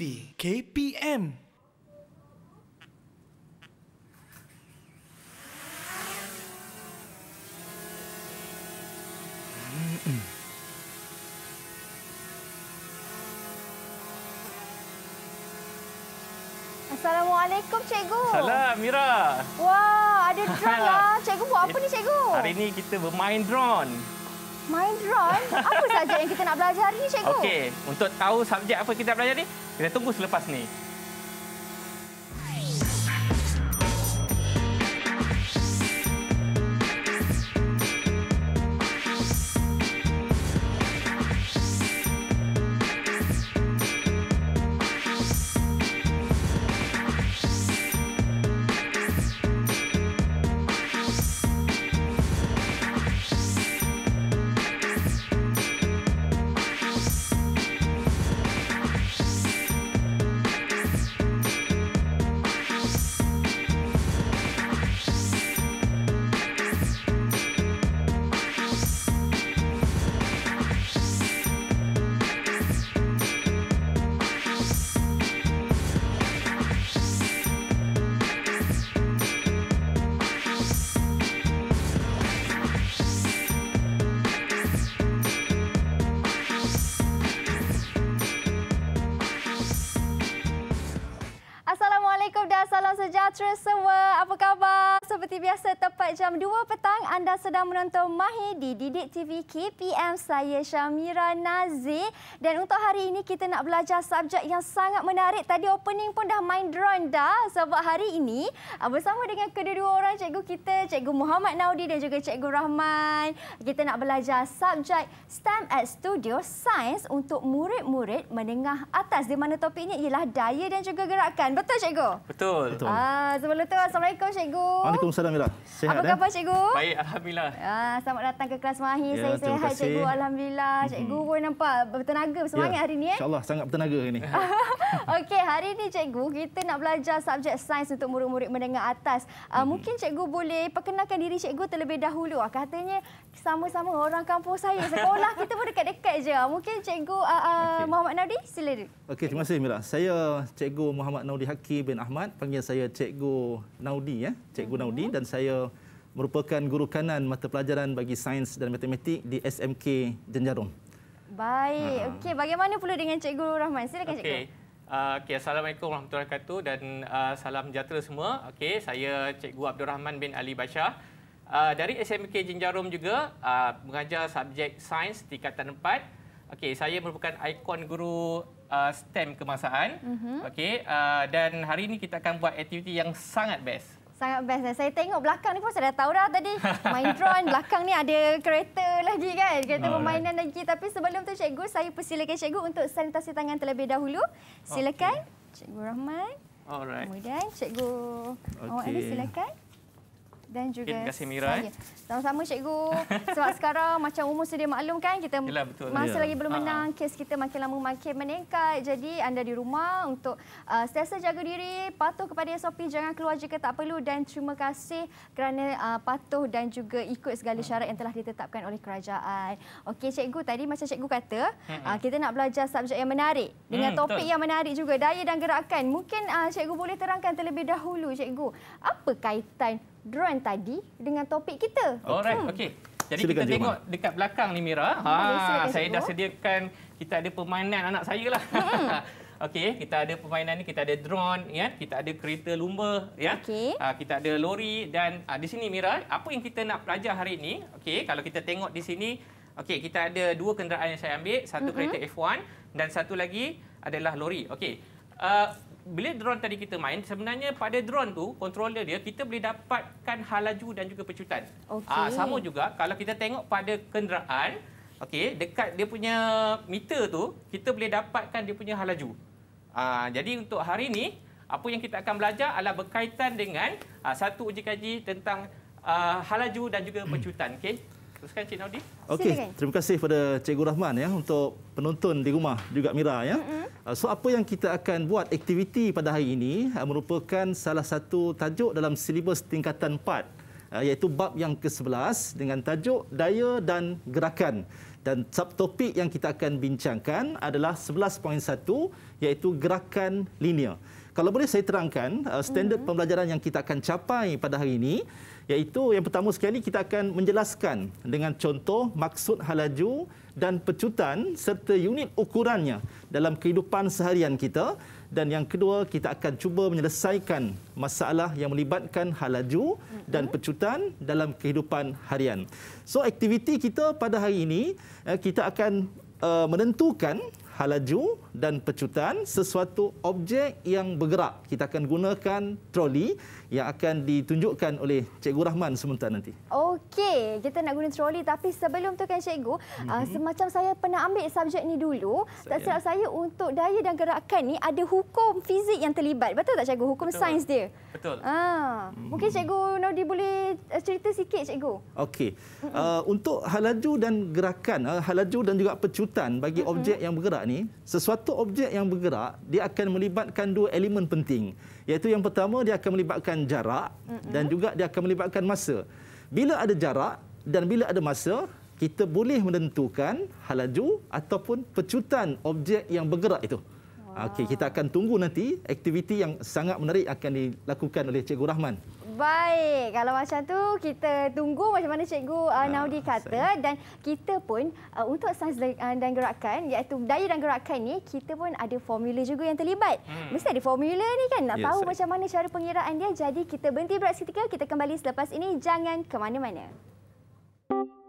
TV KPM Assalamualaikum cikgu. Salam Mira. Wah, ada drone lah Cikgu buat apa ni cikgu? Hari ini kita bermain drone. Main drone? Eh? Apa sahaja yang kita nak belajar ni, cikgu? Okey, untuk tahu subjek apa kita belajar ni, kita tunggu selepas ni. jam 2 petang anda sedang menonton Mahi di Didik TV KPM. Saya Syamira Nazir dan untuk hari ini kita nak belajar subjek yang sangat menarik. Tadi opening pun dah main drone dah sebab hari ini ah, bersama dengan kedua-dua orang cikgu kita, cikgu Muhammad Naudi dan juga cikgu Rahman. Kita nak belajar subjek STEM at Studio Science untuk murid-murid menengah atas di mana topiknya ialah daya dan juga gerakan. Betul cikgu? Betul. Betul. Ah, sebelum itu Assalamualaikum cikgu. Waalaikumsalam Mira. Sehat, Apa eh? khabar cikgu? Baik, alhamdulillah. Ah, selamat datang ke kelas Mahi. Ya, saya sehat cikgu. Alhamdulillah. Cikgu pun nampak bertenaga bersemangat ya, hari ini eh. Insyaallah sangat bertenaga hari ini. Okey, hari ini cikgu kita nak belajar subjek sains untuk murid-murid menengah atas. Uh, mungkin cikgu boleh perkenalkan diri cikgu terlebih dahulu. Ah, katanya sama-sama orang kampung saya. Sekolah kita pun dekat-dekat je. Ah, mungkin cikgu uh, ah, uh, okay. Muhammad Naudi sila. Okey, terima kasih Mira. Saya cikgu Muhammad Naudi Hakim bin Ahmad. Panggil saya cikgu Naudi ya. Eh. Cikgu mm-hmm. Naudi dan saya merupakan guru kanan mata pelajaran bagi sains dan matematik di SMK Jenjarum. Baik. Ha. Okey, bagaimana pula dengan Cikgu Rahman? Silakan okay. Cikgu. Okay, ah, Assalamualaikum warahmatullahi wabarakatuh dan uh, salam sejahtera semua. Okey, saya Cikgu Abdul Rahman bin Ali Basha Uh, dari SMK Jinjarum juga, uh, mengajar subjek sains tingkatan 4. Okey, saya merupakan ikon guru uh, STEM kemasaan. Mm-hmm. Okay, uh, dan hari ini kita akan buat aktiviti yang sangat best. Sangat best. Eh? Saya tengok belakang ni pun saya dah tahu dah tadi. Main drone, belakang ni ada kereta lagi kan? Kereta oh, permainan right. lagi. Tapi sebelum tu cikgu, saya persilakan cikgu untuk sanitasi tangan terlebih dahulu. Silakan okay. cikgu Rahman. Alright. Kemudian cikgu okay. awak ada silakan dan juga okay, terima kasih Mira. Saya. Eh. Sama-sama cikgu. Sebab sekarang macam umur sudah maklum kan kita masih betul. Ya. lagi belum menang. Ah. Kes kita makin lama makin meningkat. Jadi anda di rumah untuk uh, sentiasa jaga diri, patuh kepada SOP, jangan keluar jika tak perlu dan terima kasih kerana uh, patuh dan juga ikut segala syarat yang telah ditetapkan oleh kerajaan. Okey cikgu, tadi macam cikgu kata, uh, kita nak belajar subjek yang menarik dengan hmm, topik betul. yang menarik juga, daya dan gerakan. Mungkin uh, cikgu boleh terangkan terlebih dahulu cikgu. Apa kaitan drone tadi dengan topik kita. Alright, hmm. okey. Jadi silakan kita tengok jemaah. dekat belakang ni Mira. Ha, silakan saya dah sediakan kita ada permainan anak saya lah. Hmm. okey, kita ada permainan ni, kita ada drone, ya, kita ada kereta lumba, ya. Okay. Ha, kita ada lori dan ha, di sini Mira, apa yang kita nak belajar hari ini? Okey, kalau kita tengok di sini, okey, kita ada dua kenderaan yang saya ambil, satu hmm. kereta F1 dan satu lagi adalah lori. Okey. Uh, bila drone tadi kita main sebenarnya pada drone tu controller dia kita boleh dapatkan hal laju dan juga pecutan. Okay. Ah sama juga kalau kita tengok pada kenderaan okey dekat dia punya meter tu kita boleh dapatkan dia punya hal laju. Ah jadi untuk hari ini apa yang kita akan belajar adalah berkaitan dengan ah, satu uji kaji tentang ah, hal laju dan juga pecutan okey. Teruskan Cik Naudi. Okey, terima kasih kepada Cikgu Rahman ya untuk penonton di rumah juga Mira ya. Mm-hmm. So apa yang kita akan buat aktiviti pada hari ini uh, merupakan salah satu tajuk dalam silibus tingkatan 4 uh, iaitu bab yang ke-11 dengan tajuk daya dan gerakan. Dan subtopik yang kita akan bincangkan adalah 11.1 iaitu gerakan linear. Kalau boleh saya terangkan standard mm-hmm. pembelajaran yang kita akan capai pada hari ini iaitu yang pertama sekali kita akan menjelaskan dengan contoh maksud halaju dan pecutan serta unit ukurannya dalam kehidupan seharian kita dan yang kedua kita akan cuba menyelesaikan masalah yang melibatkan halaju dan mhm. pecutan dalam kehidupan harian. So aktiviti kita pada hari ini eh, kita akan eh, menentukan halaju dan pecutan sesuatu objek yang bergerak. Kita akan gunakan troli yang akan ditunjukkan oleh Cikgu Rahman sebentar nanti. Okey, kita nak guna troli tapi sebelum tu kan Cikgu, hmm. uh, semacam saya pernah ambil subjek ni dulu, saya. tak silap saya untuk daya dan gerakan ni ada hukum fizik yang terlibat. Betul tak Cikgu? Hukum Betul. sains dia. Betul. Uh, hmm. Mungkin Cikgu Nordi boleh eh, cerita sikit Cikgu. Okey, uh, untuk halaju dan gerakan, uh, halaju dan juga pecutan bagi hmm. objek yang bergerak ni, sesuatu objek yang bergerak, dia akan melibatkan dua elemen penting iaitu yang pertama dia akan melibatkan jarak mm-hmm. dan juga dia akan melibatkan masa. Bila ada jarak dan bila ada masa, kita boleh menentukan halaju ataupun pecutan objek yang bergerak itu. Wow. Okey, kita akan tunggu nanti aktiviti yang sangat menarik akan dilakukan oleh Cikgu Rahman. Baik, kalau macam tu kita tunggu macam mana Cikgu uh, Naudi ah, kata saya. dan kita pun uh, untuk sains uh, dan gerakan iaitu daya dan gerakan ni kita pun ada formula juga yang terlibat. Hmm. Mesti ada formula ni kan nak ya, tahu saya. macam mana cara pengiraan dia. Jadi kita berhenti berat seketika, kita kembali selepas ini. Jangan ke mana-mana. Thank you.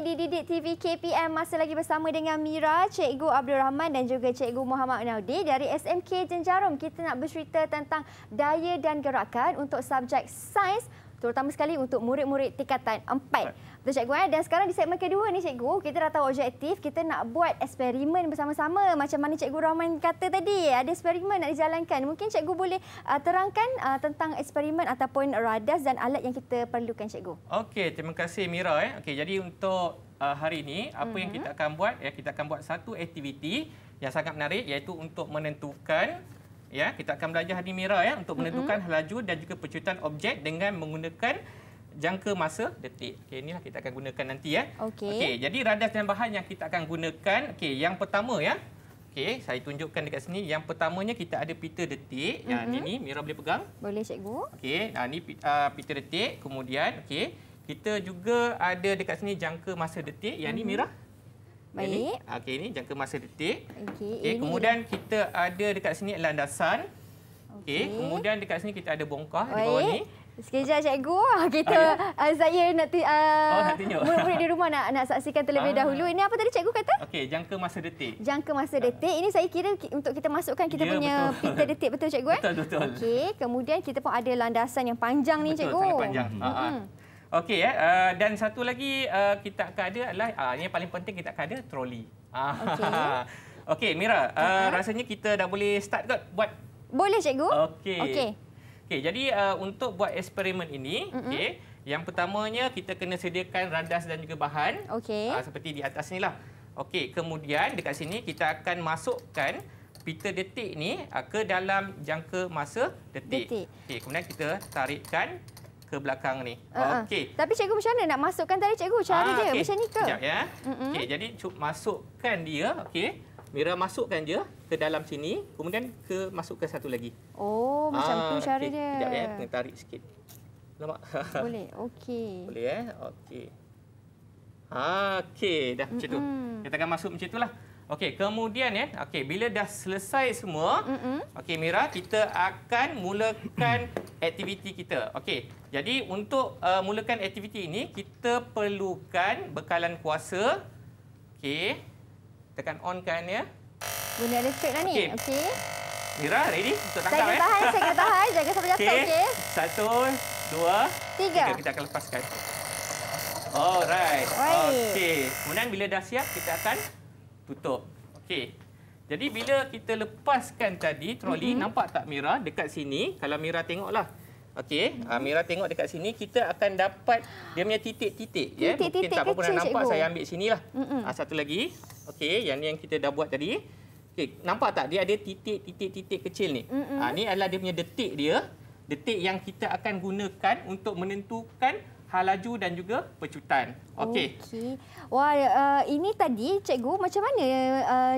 di Didik TV KPM masih lagi bersama dengan Mira, Cikgu Abdul Rahman dan juga Cikgu Muhammad Naudi dari SMK Jenjarum. Kita nak bercerita tentang daya dan gerakan untuk subjek sains terutama sekali untuk murid-murid tingkatan 4. Betul cikgu eh? Dan sekarang di segmen kedua ni cikgu, kita dah tahu objektif, kita nak buat eksperimen bersama-sama. Macam mana cikgu Rahman kata tadi, ada eksperimen nak dijalankan. Mungkin cikgu boleh uh, terangkan uh, tentang eksperimen ataupun radas dan alat yang kita perlukan cikgu. Okey, terima kasih Mira eh. Okey, jadi untuk uh, hari ini apa mm -hmm. yang mhm. kita akan buat? Ya, kita akan buat satu aktiviti yang sangat menarik iaitu untuk menentukan ya kita akan belajar hari Mira ya untuk menentukan mm -hmm. laju dan juga percutan objek dengan menggunakan jangka masa detik. Okey inilah kita akan gunakan nanti ya. Okey. Okay, jadi radas dan bahan yang kita akan gunakan okey yang pertama ya. Okey saya tunjukkan dekat sini yang pertamanya kita ada pita detik. Mm -hmm. Ya ini Mira boleh pegang? Boleh cikgu. Okey nah ni uh, pita detik kemudian okey kita juga ada dekat sini jangka masa detik. Yang mm -hmm. ni Mira Baik. Okey ini jangka masa detik. Okey. Okay, kemudian kita ada dekat sini landasan. Okey. Okay, kemudian dekat sini kita ada bongkah Baik. di bawah ni. Sekejap cikgu. Ah, kita ah, ya? uh, saya nak uh, oh, murid-murid di rumah nak nak saksikan terlebih ah. dahulu. Ini apa tadi cikgu kata? Okey, jangka masa detik. Jangka masa ah. detik. Ini saya kira untuk kita masukkan kita ya, punya pita detik betul cikgu eh? Betul betul. Okey, kemudian kita pun ada landasan yang panjang betul, ni cikgu. Betul, panjang. Mm -hmm. ah, Okey eh uh, dan satu lagi uh, kita akan ada adalah uh, yang paling penting kita akan ada troli. Ah. Okey. Okey Mira, uh, uh-huh. rasanya kita dah boleh start kot buat. Boleh cikgu? Okey. Okey. Okey, jadi uh, untuk buat eksperimen ini, mm-hmm. okey, yang pertamanya kita kena sediakan radas dan juga bahan. Okey. Uh, seperti di atas nilah. Okey, kemudian dekat sini kita akan masukkan pita detik ni uh, ke dalam jangka masa detik. detik. Okey, kemudian kita tarikkan ke belakang ni. Uh ah, -huh. Ah. Okey. Tapi cikgu macam mana nak masukkan tadi cikgu? Cara ah, dia okay. macam ni ke? Sekejap ya. Mm -hmm. Okey, jadi masukkan dia. Okey. Mira masukkan dia ke dalam sini. Kemudian ke masukkan satu lagi. Oh, ah, macam tu ah, cara okay. dia. Sekejap ya. Kena tarik sikit. Lama. Boleh. Okey. Boleh ya. Okey. Ah, Okey. Dah mm -hmm. tu. Kita akan masuk macam itulah. lah. Okey, kemudian ya. Okey, bila dah selesai semua, mm -hmm. okey Mira, kita akan mulakan aktiviti kita. Okey. Jadi untuk uh, mulakan aktiviti ini, kita perlukan bekalan kuasa. Okey. Tekan on kan ya. Bunyi elektrik dah ni. Okey. Okay. Mira, ready untuk tangkap saya ya? Tahan, eh? saya kena tahan, jaga sampai jatuh, okey. Okay. Satu, dua, tiga. tiga. Kita akan lepaskan. Alright. Okey. Kemudian bila dah siap, kita akan tutup. Okey. Jadi bila kita lepaskan tadi troli, mm -hmm. nampak tak Mira dekat sini? Kalau Mira tengoklah. Okey, mm -hmm. Mira tengok dekat sini kita akan dapat dia punya titik-titik ya. Titik -titik Mungkin tak apa pun nampak saya ambil sinilah. Mm -hmm. satu lagi. Okey, yang ni yang kita dah buat tadi. Okey, nampak tak dia ada titik-titik-titik kecil ni? Mm -hmm. ni adalah dia punya detik dia. Detik yang kita akan gunakan untuk menentukan hal laju dan juga pecutan. Okey. Okey. Wah, uh, ini tadi cikgu macam mana uh,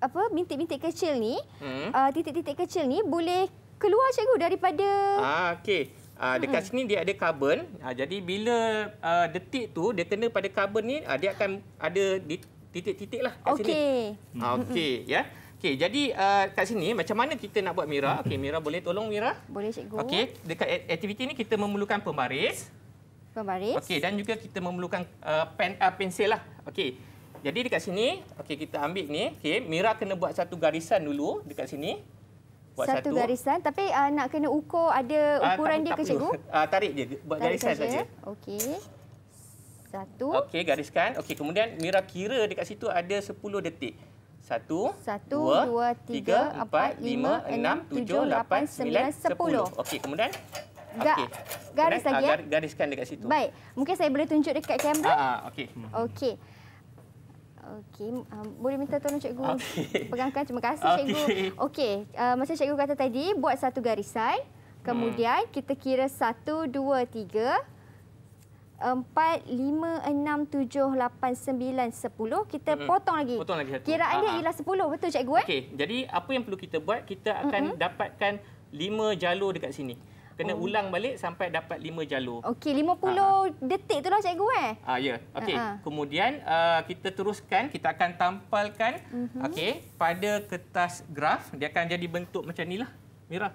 apa bintik-bintik kecil ni? Hmm. Eh, titik-titik hmm. uh, kecil ni boleh keluar cikgu daripada Ah, okey. Uh, dekat hmm. sini dia ada karbon. Uh, ah, jadi bila uh, detik tu dia kena pada karbon ni, uh, dia akan ada titik-titik lah kat okay. sini. Okey. Hmm. Okey, ya. Yeah. Okey, jadi uh, kat sini macam mana kita nak buat Mira? Okey, Mira boleh tolong Mira? Boleh cikgu. Okey, dekat aktiviti ni kita memerlukan pembaris pembaris. Okey dan juga kita memerlukan uh, pen uh, pensel lah. Okey. Jadi dekat sini, okey kita ambil ni. Okey, Mira kena buat satu garisan dulu dekat sini. satu, satu. garisan tapi uh, nak kena ukur ada ah, ukuran uh, tak, dia tak ke cikgu? Uh, tarik je buat tarik garisan saja. Okey. Satu. Okey, gariskan. Okey, kemudian Mira kira dekat situ ada 10 detik. Satu, satu dua, dua, tiga, tiga empat, lima, enam, tujuh, lapan, sembilan, sepuluh. Okey, kemudian Ga okay. Garis Kemudian, lagi ya. Uh, gariskan dekat situ. Baik. Mungkin saya boleh tunjuk dekat kamera? Ha, uh, okey. Hmm. Okey. Okey, um, boleh minta tolong cikgu okay. pegangkan. Terima kasih okay. cikgu. Okey, uh, masa cikgu kata tadi, buat satu garisan. Kemudian hmm. kita kira satu, dua, tiga, empat, lima, enam, tujuh, lapan, sembilan, sepuluh. Kita hmm. potong lagi. Potong lagi satu. Kiraan dia ah, ah. ialah sepuluh betul cikgu eh? Okey, jadi apa yang perlu kita buat? Kita akan hmm. dapatkan lima jalur dekat sini kena oh. ulang balik sampai dapat lima jalur. Okey, lima puluh ah, ah. detik tu lah cikgu eh? Ah ya. Okey. Ah, Kemudian uh, kita teruskan, kita akan tampalkan uh-huh. okey pada kertas graf, dia akan jadi bentuk macam ni lah, Mira.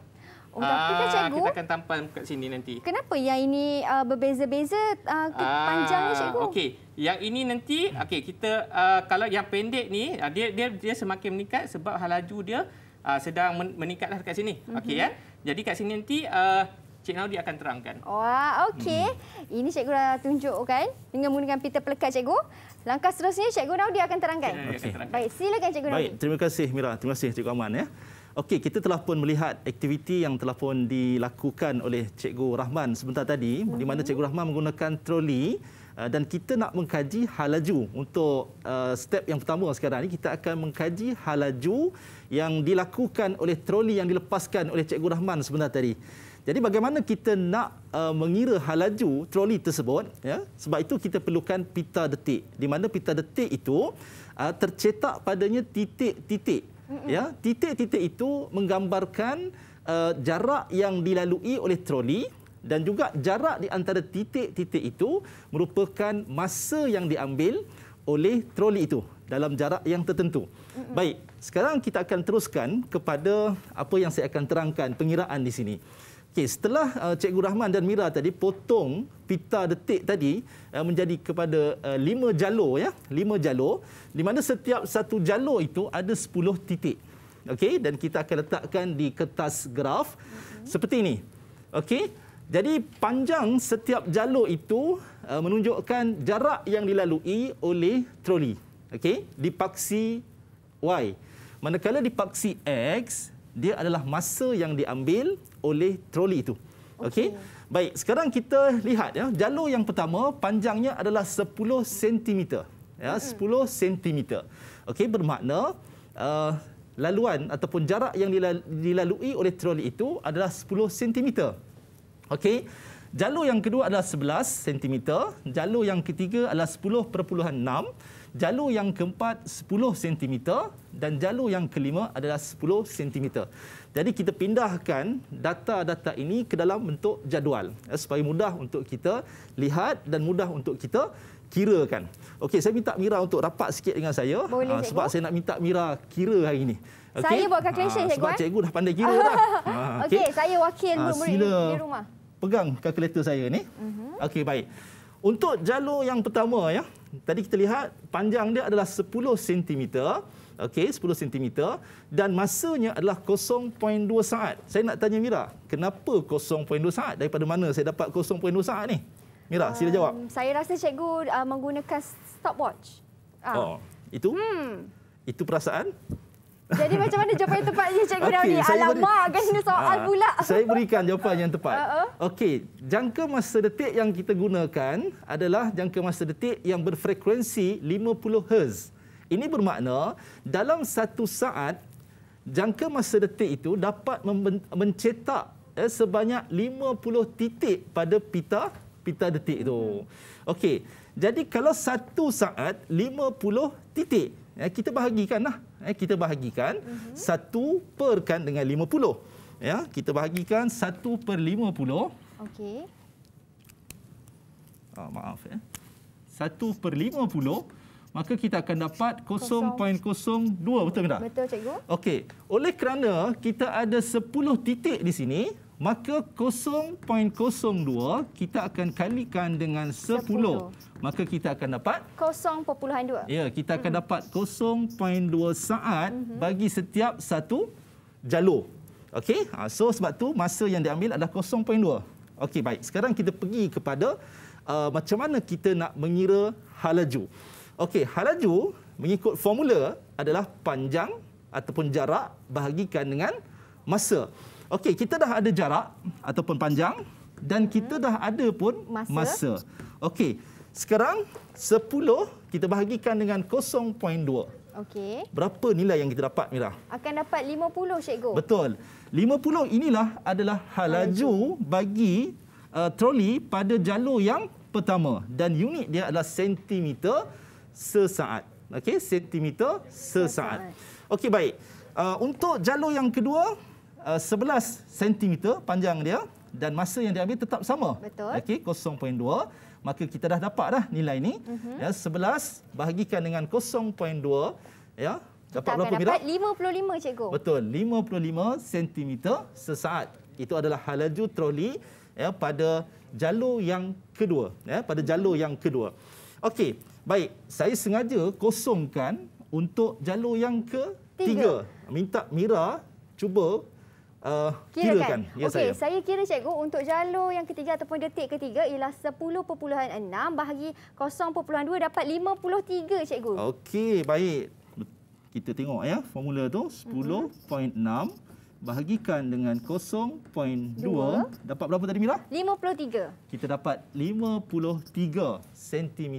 Oh, tapi kan cikgu. Kita akan tampal kat sini nanti. Kenapa yang ini uh, berbeza-beza uh, ke panjangnya cikgu? Okey. Yang ini nanti okey kita uh, kalau yang pendek ni uh, dia dia dia semakin meningkat sebab halaju dia uh, sedang meningkatlah dekat sini. Uh-huh. Okey ya. Eh? Jadi kat sini nanti uh, Cik Naudi akan terangkan. Wah, okey. Hmm. Ini cikgu dah tunjukkan dengan menggunakan pita pelekat cikgu. Langkah seterusnya cikgu Naudi akan terangkan. Okay. Okay. Baik, silakan cikgu Naudi. Baik, terima kasih Mira. Terima kasih cikgu Aman ya. Okey, kita telah pun melihat aktiviti yang telah pun dilakukan oleh cikgu Rahman sebentar tadi hmm. di mana mhm. cikgu Rahman menggunakan troli Ah, dan kita nak mengkaji halaju untuk uh, step yang pertama sekarang ini kita akan mengkaji halaju yang dilakukan oleh troli yang dilepaskan oleh Cikgu Rahman sebentar tadi. Jadi bagaimana kita nak uh, mengira halaju troli tersebut ya? Sebab itu kita perlukan pita detik. Di mana pita detik itu uh, tercetak padanya titik-titik ya. Titik-titik itu menggambarkan uh, jarak yang dilalui oleh troli dan juga jarak di antara titik-titik itu merupakan masa yang diambil oleh troli itu dalam jarak yang tertentu. Baik, sekarang kita akan teruskan kepada apa yang saya akan terangkan pengiraan di sini. Okey, setelah uh, Cikgu Rahman dan Mira tadi potong pita detik tadi uh, menjadi kepada uh, lima jalur ya, lima jalur di mana setiap satu jalur itu ada sepuluh titik. Okey, dan kita akan letakkan di kertas graf seperti ini. Okey, jadi panjang setiap jalur itu uh, menunjukkan jarak yang dilalui oleh troli. Okey, dipaksi Y. Manakala dipaksi X, dia adalah masa yang diambil oleh troli itu. Okey. Okay. Baik, sekarang kita lihat ya, jalur yang pertama panjangnya adalah 10 cm. Ya, hmm. 10 cm. Okey, bermakna uh, laluan ataupun jarak yang dilalui oleh troli itu adalah 10 cm. Okey. Jalur yang kedua adalah 11 cm, jalur yang ketiga adalah 10.6, jalur yang keempat 10 cm dan jalur yang kelima adalah 10 cm. Jadi kita pindahkan data-data ini ke dalam bentuk jadual eh, supaya mudah untuk kita lihat dan mudah untuk kita kirakan. Okey, saya minta Mira untuk rapat sikit dengan saya Boleh, uh, sebab saya nak minta Mira kira hari ini. Okay? Saya buat calculation uh, cikgu. Sebab eh. cikgu dah pandai kira dah. Uh, Okey, okay, saya wakil murid uh, di rumah pegang kalkulator saya ni. Mm-hmm. Okey, baik. Untuk jalur yang pertama ya. Tadi kita lihat panjang dia adalah 10 cm. Okey, 10 cm dan masanya adalah 0.2 saat. Saya nak tanya Mira, kenapa 0.2 saat? Daripada mana saya dapat 0.2 saat ni? Mira, um, sila jawab. Saya rasa cikgu uh, menggunakan stopwatch. Ah. Oh, itu? Hmm. Itu perasaan? Jadi macam mana jawapan yang tepat ni Cikgu okay, Dawi? Alamak, beri... Kan kena soal ha, pula. Saya berikan jawapan yang tepat. Uh-uh. Okey, jangka masa detik yang kita gunakan adalah jangka masa detik yang berfrekuensi 50 Hz. Ini bermakna dalam satu saat, jangka masa detik itu dapat mencetak eh, sebanyak 50 titik pada pita pita detik itu. Hmm. Okey, jadi kalau satu saat 50 titik, eh, kita bahagikanlah 50 eh, kita bahagikan mm-hmm. satu per kan dengan 50. Ya, kita bahagikan satu per 50. Okey. Oh, maaf ya. Satu per 50 maka kita akan dapat 0.02 betul tak? Betul cikgu. Okey. Oleh kerana kita ada 10 titik di sini, maka 0.02 kita akan kalikan dengan 10. 10. Maka kita akan dapat 0.2. Ya, kita akan mm-hmm. dapat 0.2 saat mm-hmm. bagi setiap satu jalur. Okey? Ah, so sebab tu masa yang diambil adalah 0.2. Okey, baik. Sekarang kita pergi kepada uh, macam mana kita nak mengira halaju. Okey, halaju mengikut formula adalah panjang ataupun jarak bahagikan dengan masa. Okey, kita dah ada jarak ataupun panjang dan kita hmm. dah ada pun masa. masa. Okey. Sekarang 10 kita bahagikan dengan 0.2. Okey. Berapa nilai yang kita dapat Mira? Akan dapat 50 cikgu. Betul. 50 inilah adalah halaju bagi uh, troli pada jalur yang pertama dan unit dia adalah sentimeter sesaat. Okey, sentimeter sesaat. Okey, baik. Uh, untuk jalur yang kedua, uh, 11 cm panjang dia dan masa yang diambil tetap sama. Betul. Okey, 0.2. Maka kita dah dapat dah nilai ini. Uh-huh. Mhm. Ya, 11 bahagikan dengan 0.2. Ya, dapat berapa Mira? Dapat 55 cikgu. Betul, 55 cm sesaat. Itu adalah halaju troli ya pada jalur yang kedua ya pada jalur yang kedua. Okey, baik. Saya sengaja kosongkan untuk jalur yang ketiga. Tiga. Minta Mira cuba Uh, kan? kirakan. Ya, Okey, saya. saya kira cikgu untuk jalur yang ketiga ataupun detik ketiga ialah 10.6 bahagi 0.2 dapat 53 cikgu. Okey, baik. Kita tengok ya formula tu 10.6 mhm. bahagikan dengan 0.2 dapat berapa tadi Mira? 53. Kita dapat 53 cm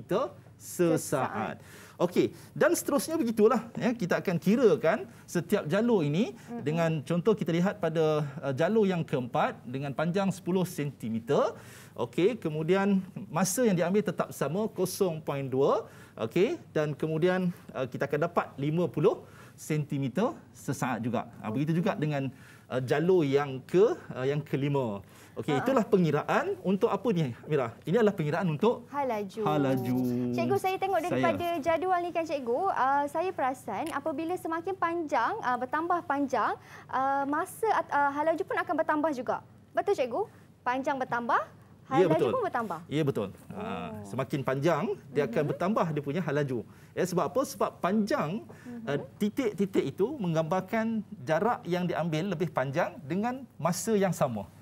sesaat. sesaat. Okey, dan seterusnya begitulah. Ya, kita akan kirakan setiap jalur ini mm-hmm. dengan contoh kita lihat pada uh, jalur yang keempat dengan panjang 10 cm. Okey, kemudian masa yang diambil tetap sama 0.2. Okey, dan kemudian uh, kita akan dapat 50 cm sesaat juga. Okay. Ah, begitu juga dengan uh, jalur yang ke uh, yang kelima. Okey, ha, ha. itulah pengiraan untuk apa ni, Mira? Ini adalah pengiraan untuk halaju. Halaju. Cikgu saya tengok daripada saya. jadual ni kan cikgu, uh, saya perasan apabila semakin panjang uh, bertambah panjang, uh, masa uh, halaju pun akan bertambah juga. Betul cikgu? Panjang bertambah Halaju ya, pun bertambah. Ya betul. Ha, oh. Ha, semakin panjang dia akan mm -hmm. bertambah dia punya halaju. Ya, eh, sebab apa? Sebab panjang mhm. eh, titik-titik mm -hmm. uh, itu menggambarkan jarak yang diambil lebih panjang dengan masa yang sama. Mm -hmm.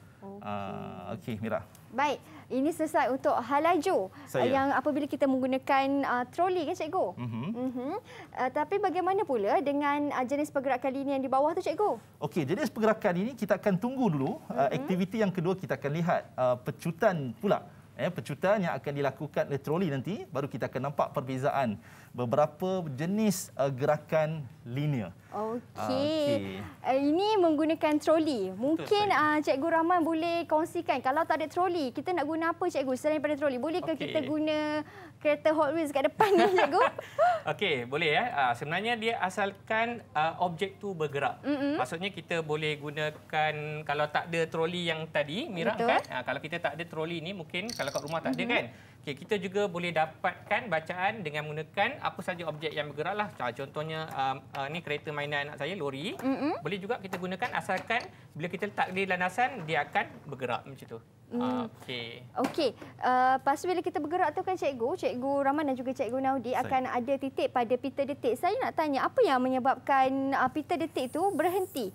Uh, Okey, Mira. Baik, ini selesai untuk halaju Saya. yang apabila kita menggunakan uh, troli kan cikgu. Uh -huh. Uh -huh. Uh, tapi bagaimana pula dengan uh, jenis pergerakan ini yang di bawah tu cikgu? Okey, jenis pergerakan ini kita akan tunggu dulu uh -huh. Mhm. uh, aktiviti yang kedua kita akan lihat uh, pecutan pula. Eh, pecutan yang akan dilakukan oleh troli nanti baru kita akan nampak perbezaan beberapa jenis uh, gerakan linear. Okey. Ah, okay. Uh, eh, ini menggunakan troli. Mungkin Betul, uh, ah, Cikgu Rahman boleh kongsikan kalau tak ada troli, kita nak guna apa Cikgu selain daripada troli? Bolehkah okay. kita guna kereta Hot Wheels kat depan ni cikgu. Okey, boleh ya. Uh, sebenarnya dia asalkan uh, objek tu bergerak. Mm -hmm. Maksudnya kita boleh gunakan kalau tak ada troli yang tadi, Mira Betul. kan? Uh, kalau kita tak ada troli ni mungkin kalau kat rumah tak mm -hmm. ada kan? Okay, kita juga boleh dapatkan bacaan dengan menggunakan apa saja objek yang bergerak lah. Contohnya um, uh, ni kereta mainan anak saya, lori. Mm -hmm. Boleh juga kita gunakan asalkan bila kita letak di landasan, dia akan bergerak macam tu. Hmm. Okey. Okey. Uh, lepas uh, bila kita bergerak tu kan Cikgu, Cikgu Rahman dan juga Cikgu Naudi Saya. akan ada titik pada pita Detik. Saya nak tanya apa yang menyebabkan uh, Peter Detik tu berhenti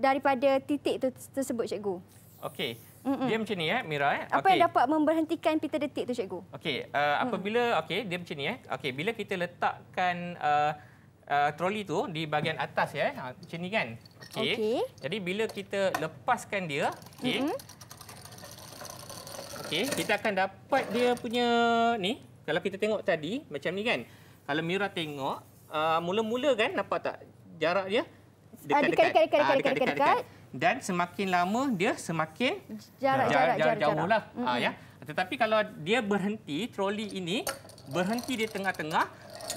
daripada titik tu tersebut Cikgu? Okey. Dia macam ni eh Mira eh. Apa okay. yang dapat memberhentikan pita Detik tu Cikgu? Okey. Uh, apabila mm. okey dia macam ni eh. Okey, bila kita letakkan uh, Uh, troli tu di bahagian atas ya, eh? ha, macam ni kan. Okey. Okay. Jadi bila kita lepaskan dia, okay. Mm -hmm. Okey, kita akan dapat dia punya ni. Kalau kita tengok tadi macam ni kan. Kalau Mira tengok, uh, mula-mula uh, kan nampak tak jarak dia dekat-dekat ah, dekat dekat-dekat ah, dan semakin lama dia semakin jarak jarak jarak, jarak, jarak, jarak. jauhlah. Mm -hmm. uh, ya. Tetapi kalau dia berhenti troli ini berhenti di tengah-tengah,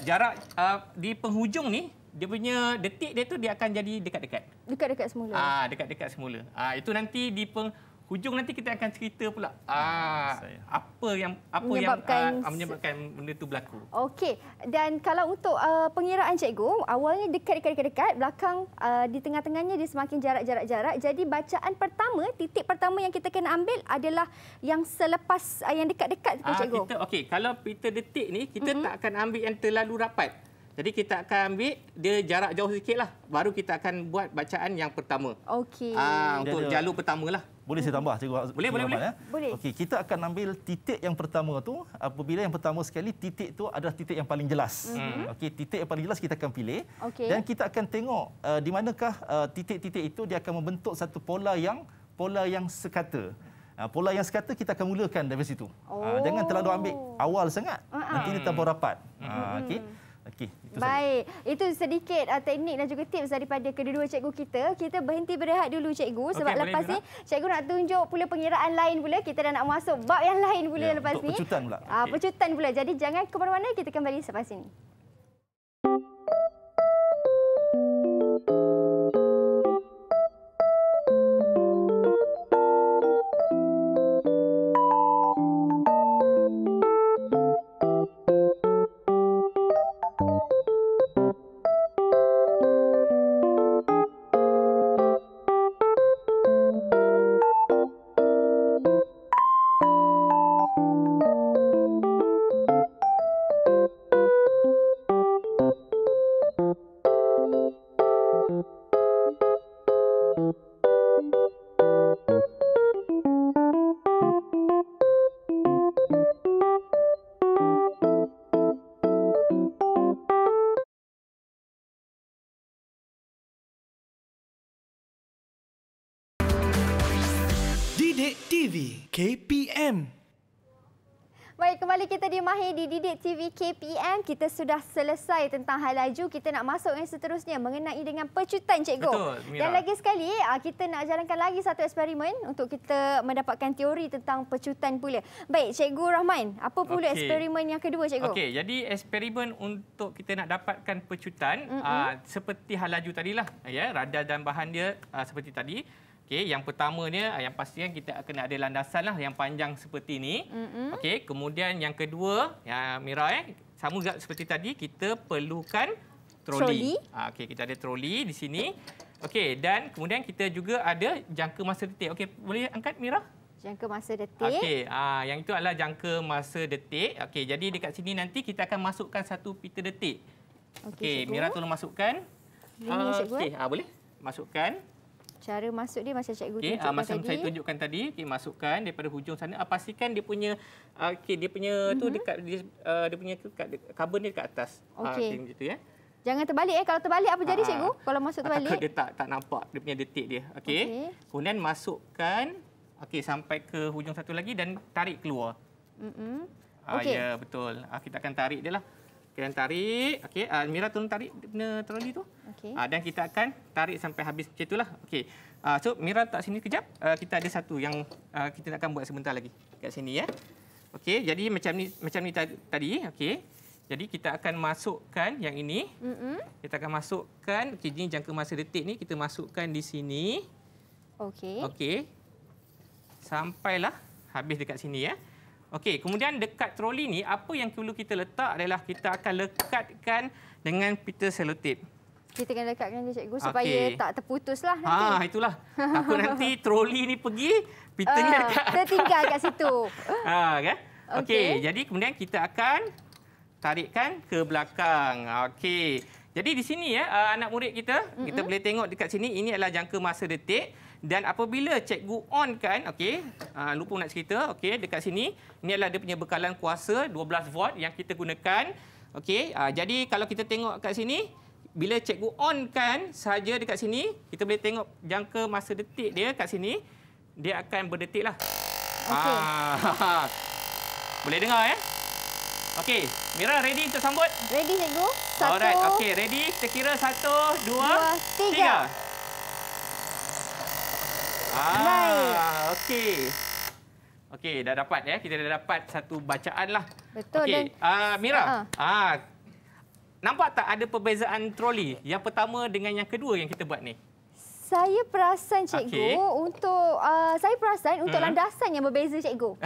jarak uh, di penghujung ni dia punya detik dia tu dia akan jadi dekat-dekat. Dekat-dekat semula. Ah, uh, dekat-dekat semula. Ah, uh, itu nanti di peng hujung nanti kita akan cerita pula ah, ah apa yang apa menyebabkan yang ah, menyebabkan benda tu berlaku. Okey. Dan kalau untuk uh, pengiraan cikgu, awalnya dekat dekat dekat, dekat belakang uh, di tengah-tengahnya dia semakin jarak-jarak-jarak. Jadi bacaan pertama, titik pertama yang kita kena ambil adalah yang selepas uh, yang dekat-dekat tu -dekat, ah, cikgu. Ah kita okey, kalau Peter detik ni kita mm -hmm. tak akan ambil yang terlalu rapat. Jadi kita akan ambil dia jarak jauh sikitlah. Baru kita akan buat bacaan yang pertama. Okey. Ah, untuk jalur pertamalah. Boleh saya tambah cikgu? Boleh, boleh, boleh. Ya? boleh. Okey, kita akan ambil titik yang pertama tu apabila yang pertama sekali titik tu adalah titik yang paling jelas. Mm-hmm. Okey, titik yang paling jelas kita akan pilih okay. dan kita akan tengok uh, di manakah uh, titik-titik itu dia akan membentuk satu pola yang pola yang sekata. Ah, pola yang sekata kita akan mulakan dari situ. Oh. Jangan terlalu ambil oh. awal sangat. Uh-huh. Nanti dia tambah rapat. Uh-huh. Mhm. Okay. Okey, itu Baik, sahaja. itu sedikit uh, teknik dan juga tips daripada kedua-dua cikgu kita. Kita berhenti berehat dulu cikgu sebab lepas ni cikgu nak tunjuk pula pengiraan lain pula. Kita dah nak masuk bab yang lain pula ya, lepas ni. Pecutan pula. Ah, okay. pecutan pula. Jadi jangan ke mana-mana kita kembali selepas ini. di Didik TV KPM. Kita sudah selesai tentang hal laju. Kita nak masuk yang seterusnya mengenai dengan pecutan, Cikgu. Betul, Dan lagi sekali, ah, kita nak jalankan lagi satu eksperimen untuk kita mendapatkan teori tentang pecutan pula. Baik, Cikgu Rahman, apa pula okay. eksperimen yang kedua, Cikgu? Okey, jadi eksperimen untuk kita nak dapatkan pecutan mm -hmm. aa, ah, seperti hal laju tadilah. Ya, radar dan bahan dia aa, ah, seperti tadi. Okey, yang pertamanya ah, yang pastinya kita kena ada landasan lah yang panjang seperti ini. Mm-hmm. Okey, kemudian yang kedua, ya Mira eh, sama juga seperti tadi kita perlukan troli. troli. Ah, okey, kita ada troli di sini. Okey, dan kemudian kita juga ada jangka masa detik. Okey, boleh angkat Mira? Jangka masa detik. Okey, ah yang itu adalah jangka masa detik. Okey, jadi dekat sini nanti kita akan masukkan satu pita detik. Okey, okay, Mira tolong masukkan. Ini, uh, okay. ah, boleh? Masukkan. Cara masuk dia macam cikgu okay, tunjukkan ah, tadi. Macam saya tunjukkan tadi, okay, masukkan daripada hujung sana. Uh, pastikan dia punya uh, ah, okay, dia punya mm -hmm. tu dekat dia, uh, dia punya tu mhm. dekat carbon dia dekat atas. Okey. Uh, macam tu ya. Jangan terbalik eh. Kalau terbalik apa jadi uh, cikgu? Kalau masuk terbalik. Dia tak tak nampak dia punya detik dia. Okey. Okay. Kemudian masukkan okey sampai ke hujung satu lagi dan tarik keluar. Mm -hmm. uh, okay. Ya, betul. Uh, kita akan tarik dia lah. Kemudian tarik. Okey, uh, Mira turun tarik benda troli tu. Okay. Uh, ah, dan kita akan tarik sampai habis macam itulah. Okey. Uh, so Mira tak sini kejap. Uh, kita ada satu yang uh, kita nak akan buat sebentar lagi kat sini ya. Okey, jadi macam ni macam ni tadi, okey. Jadi kita akan masukkan yang ini. Mm-hmm. Kita akan masukkan okay, ini jangka masa detik ni kita masukkan di sini. Okey. Okey. Sampailah habis dekat sini ya. Okey, kemudian dekat troli ni apa yang perlu kita letak adalah kita akan lekatkan dengan pita selotip. Kita kena dekatkan dia cikgu supaya tak terputus lah ha, nanti. Ah, itulah. Aku nanti troli ni pergi pita ni ah, dekat dekat. Tinggal kat situ. Ha, kan? Okey, okay, jadi kemudian kita akan tarikkan ke belakang. Okey. Jadi di sini ya ah, anak murid kita, mm -hmm. kita boleh tengok dekat sini ini adalah jangka masa detik. Dan apabila cikgu on kan, okay, uh, ah, lupa nak cerita, okay, dekat sini, ni adalah dia punya bekalan kuasa 12 volt yang kita gunakan. okay. uh, ah, jadi kalau kita tengok kat sini, bila cikgu on kan saja dekat sini, kita boleh tengok jangka masa detik dia kat sini, dia akan berdetik lah. Okay. Ah, boleh dengar ya? Okey, Mira ready untuk sambut? Ready cikgu. Satu. Alright, okey, ready. Kita kira satu, dua, dua tiga. tiga. Ah, Baik. Okey. Okey, dah dapat ya. Kita dah dapat satu bacaan lah. Betul. Okay. Dan... Uh, Mira, ha. uh, nampak tak ada perbezaan troli yang pertama dengan yang kedua yang kita buat ni? Saya perasan, Cikgu, okay. untuk uh, saya perasan untuk hmm. landasan yang berbeza, Cikgu.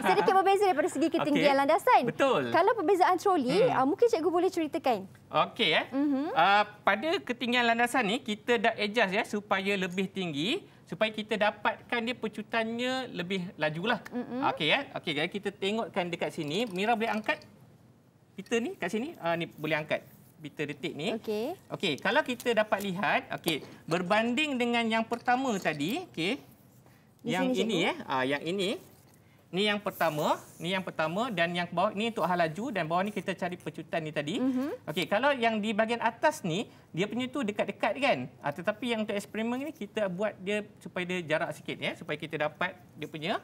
Sedikit berbeza daripada segi ketinggian okay. landasan. Betul. Kalau perbezaan troli, hmm. uh, mungkin Cikgu boleh ceritakan. Okey. Eh. Mm -hmm. uh, pada ketinggian landasan ni kita dah adjust ya, supaya lebih tinggi supaya kita dapatkan dia pecutannya lebih lajulah. Mm-hmm. Okey ya. Okey jadi kita tengokkan dekat sini. Mira boleh angkat kita ni kat sini. Ah ni boleh angkat bit detik ni. Okey. Okey, kalau kita dapat lihat, okey, berbanding dengan yang pertama tadi, okey. Yang sini, ini eh, ya, yang ini Ni yang pertama, ni yang pertama dan yang bawah ni untuk hal laju dan bawah ni kita cari pecutan ni tadi. Mm -hmm. Okey, kalau yang di bahagian atas ni dia punya tu dekat-dekat kan. Ha, tetapi yang untuk eksperimen ni kita buat dia supaya dia jarak sikit ya supaya kita dapat dia punya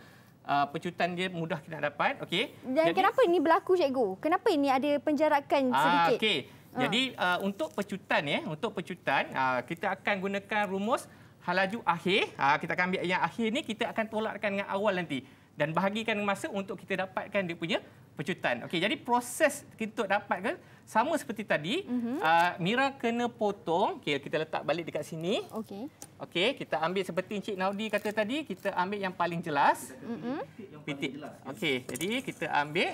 Uh, pecutan dia mudah kita nak dapat okey dan jadi, kenapa ini berlaku cikgu kenapa ini ada penjarakan uh, sedikit okey uh. jadi uh, untuk pecutan ya untuk pecutan uh, kita akan gunakan rumus halaju laju akhir kita akan ambil yang akhir ni kita akan tolakkan dengan awal nanti dan bahagikan masa untuk kita dapatkan dia punya pecutan. Okey, jadi proses kita untuk dapatkan sama seperti tadi, uh-huh. uh, Mira kena potong. Okey, kita letak balik dekat sini. Okey. Okey, kita ambil seperti Encik Naudi kata tadi, kita ambil yang paling jelas. Mhm. Pitik. pitik. Okey, jadi kita ambil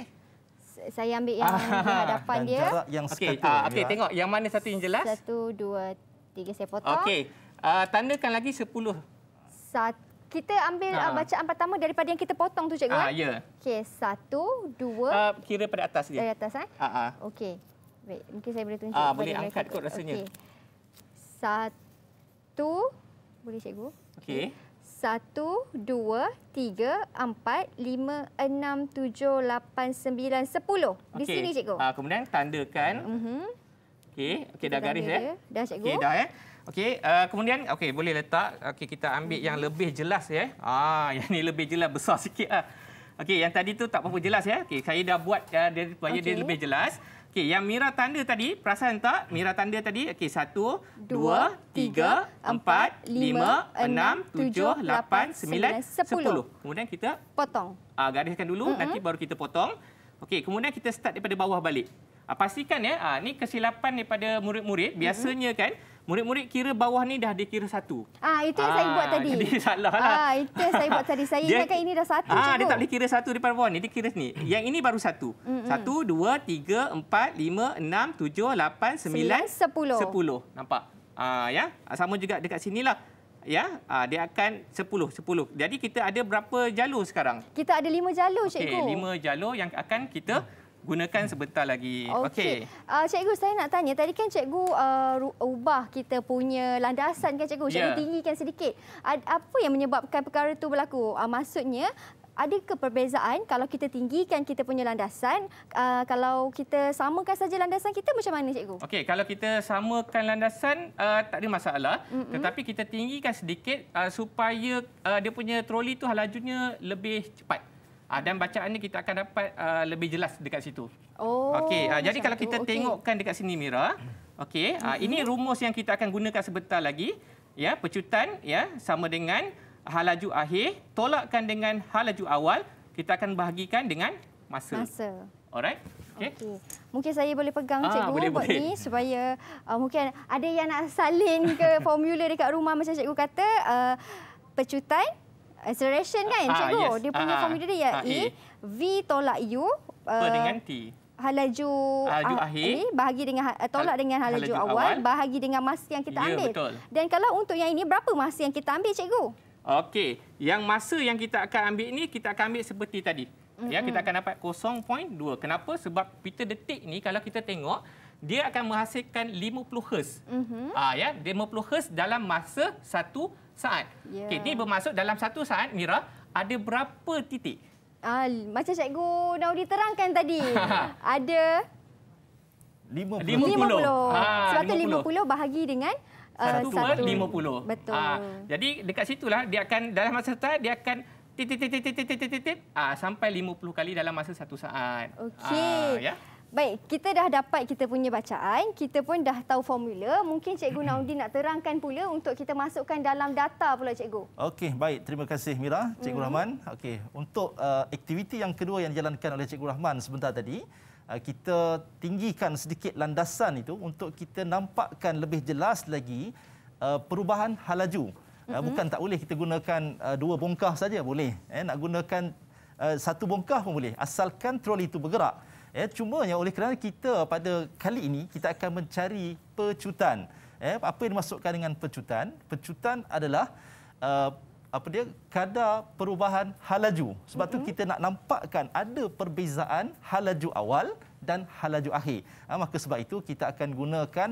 saya ambil yang di ha, hadapan dia. yang okay. sekata. Ah, uh, Okey, tengok yang mana satu yang jelas. Satu, dua, tiga. Saya potong. Okey. Uh, tandakan lagi sepuluh. Satu kita ambil ha. bacaan pertama daripada yang kita potong tu cikgu ha, kan? Ya. Okey, satu, dua. Uh, kira pada atas dia. Dari atas kan? Ha? Ha, ha. Okey. Baik, mungkin saya boleh tunjuk. Ha, boleh angkat kot rasanya. Okay. Satu, boleh cikgu? Okey. Satu, dua, tiga, empat, lima, enam, tujuh, lapan, sembilan, sepuluh. Di okay. sini cikgu. Ha, kemudian tandakan. Uh mhm. -huh. Okey, okay, dah garis ya? Eh? Dah cikgu. Okey, dah eh. Okey, uh, kemudian okey boleh letak. Okey kita ambil yang lebih jelas ya. Ah yang ni lebih jelas besar sikitlah. Okey yang tadi tu tak apa jelas ya. Okey saya dah buat uh, dia supaya okay. dia lebih jelas. Okey yang Mira tanda tadi perasan tak? Mira tanda tadi okey 1 Kemudian kita potong. Ah uh, gariskan dulu mm-hmm. nanti baru kita potong. Okey kemudian kita start daripada bawah balik. Uh, pastikan ya ah uh, ni kesilapan daripada murid-murid biasanya mm-hmm. kan murid-murid kira bawah ni dah dikira satu. Ah itu yang ah, saya buat tadi. Jadi salah lah. Ah itu yang saya buat tadi. Saya dia, ingatkan ini dah satu. Ah cikgu. dia tak boleh kira satu depan bawah ni. Dia kira ni. Yang ini baru satu. Mm-hmm. Satu, dua, tiga, empat, lima, enam, tujuh, lapan, sembilan, sembilan sepuluh. Sepuluh. Nampak? Ah ya. Ah, sama juga dekat sini lah. Ya, ah, dia akan sepuluh sepuluh. Jadi kita ada berapa jalur sekarang? Kita ada lima jalur, okay, Cikgu. Okey, 5 jalur yang akan kita hmm gunakan sebentar lagi. Okey. Okay. Uh, ah, cikgu saya nak tanya tadi kan cikgu uh, ubah kita punya landasan kan cikgu. Jadi yeah. tinggikan sedikit. Uh, apa yang menyebabkan perkara itu berlaku? Uh, maksudnya Adakah perbezaan kalau kita tinggikan kita punya landasan, uh, kalau kita samakan saja landasan kita macam mana cikgu? Okey, kalau kita samakan landasan uh, tak ada masalah, mm -mm. tetapi kita tinggikan sedikit uh, supaya uh, dia punya troli tu lajunya lebih cepat. Uh, dan bacaan ini kita akan dapat uh, lebih jelas dekat situ. Oh. Okey, uh, jadi kalau kita okay. tengokkan dekat sini Mira, Okay, uh, mm-hmm. ini rumus yang kita akan gunakan sebentar lagi, ya, pecutan ya sama dengan halaju akhir tolakkan dengan halaju awal, kita akan bahagikan dengan masa. Masa. Alright. Okey. Okay. Mungkin saya boleh pegang ah, cikgu boleh, buat boleh. ni supaya uh, mungkin ada yang nak salin ke formula dekat rumah macam cikgu kata, uh, pecutan acceleration kan ha, ah, cikgu yes. dia punya ha, formula dia ya ha, v tolak u uh, dengan t halaju ha, ah, akhir a, bahagi dengan ha, eh, tolak ha, dengan halaju, halaju awal, awal bahagi dengan masa yang kita ya, ambil betul. dan kalau untuk yang ini berapa masa yang kita ambil cikgu okey yang masa yang kita akan ambil ni kita akan ambil seperti tadi mm -hmm. ya kita akan dapat 0.2 kenapa sebab pita detik ni kalau kita tengok dia akan menghasilkan 50 hertz. Mm -hmm. ha, ya, 50 hertz dalam masa 1 saat. Yeah. Okey, ni bermaksud dalam satu saat Mira ada berapa titik? Ah, macam cikgu Naudi terangkan tadi. ada 50. 50. Ha, 150 bahagi dengan uh, 1 per 50. Betul. Ha, jadi dekat situlah dia akan dalam masa saat dia akan titik titik titik titik titik titik sampai 50 kali dalam masa satu saat. Okey. Ha, ya. Baik, kita dah dapat kita punya bacaan, kita pun dah tahu formula. Mungkin Cikgu Naudi nak terangkan pula untuk kita masukkan dalam data pula Cikgu. Okey, baik. Terima kasih Mira, Cikgu mm-hmm. Rahman. Okey, untuk uh, aktiviti yang kedua yang dijalankan oleh Cikgu Rahman sebentar tadi, uh, kita tinggikan sedikit landasan itu untuk kita nampakkan lebih jelas lagi uh, perubahan halaju. Uh, mm-hmm. Uh, bukan tak boleh kita gunakan uh, dua bongkah saja, boleh. Eh, nak gunakan uh, satu bongkah pun boleh asalkan troli itu bergerak. Ya, eh, cuma yang oleh kerana kita pada kali ini kita akan mencari pecutan. Ya, apa yang dimaksudkan dengan pecutan? Pecutan adalah uh, apa dia kadar perubahan halaju. Sebab mm-hmm. tu kita nak nampakkan ada perbezaan halaju awal dan halaju akhir. Ha, maka sebab itu kita akan gunakan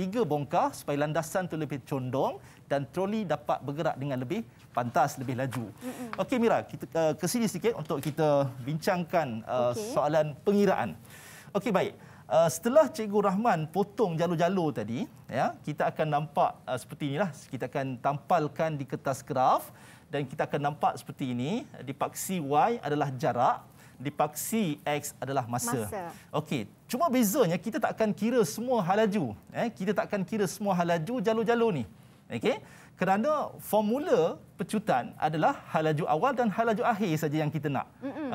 tiga bongkah supaya landasan tu lebih condong dan troli dapat bergerak dengan lebih pantas lebih laju. Okey Mira, kita uh, ke sini sikit untuk kita bincangkan uh, eh, okay. soalan pengiraan. Okey baik. Uh, setelah Cikgu Rahman potong jalur-jalur tadi, ya, kita akan nampak uh, seperti inilah. Kita akan tampalkan di kertas graf dan kita akan nampak seperti ini. di paksi Y adalah jarak dipaksi X adalah masa. masa. Okey, cuma bezanya kita takkan kira semua halaju. Eh, kita takkan kira semua halaju jalur-jalur ni. Okey, kerana formula pecutan adalah halaju awal dan halaju akhir saja yang kita nak.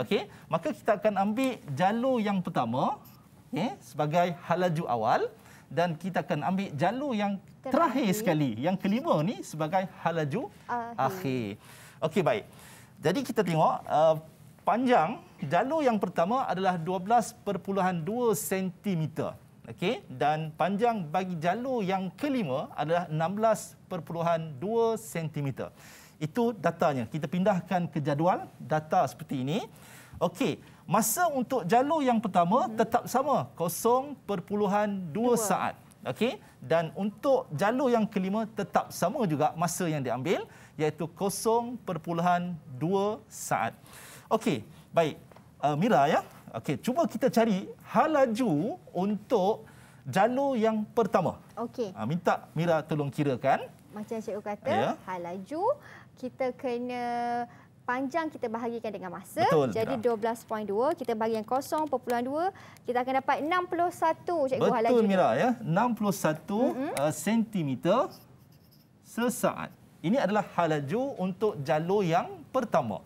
Okey, maka kita akan ambil jalur yang pertama okay? Eh, sebagai halaju awal dan kita akan ambil jalur yang terakhir, terakhir sekali, yang kelima ni sebagai halaju akhir. akhir. Okey baik. Jadi kita tengok uh, panjang jalur yang pertama adalah 12.2 cm. Okey dan panjang bagi jalur yang kelima adalah 16.2 cm. Itu datanya. Kita pindahkan ke jadual data seperti ini. Okey, masa untuk jalur yang pertama mm-hmm. tetap sama 0.2 saat. Okey dan untuk jalur yang kelima tetap sama juga masa yang diambil iaitu 0.2 saat. Okey, baik. Uh, Mira ya. Okey, cuba kita cari halaju untuk jalur yang pertama. Okey. Uh, minta Mira tolong kirakan. Macam cikgu kata, ya. hal kita kena panjang kita bahagikan dengan masa. Betul, Jadi 12.2 kita bahagikan 0.2 kita akan dapat 61 cikgu Betul, Betul Mira ya. 61 mm-hmm. uh, cm sesaat. Ini adalah halaju untuk jalur yang pertama.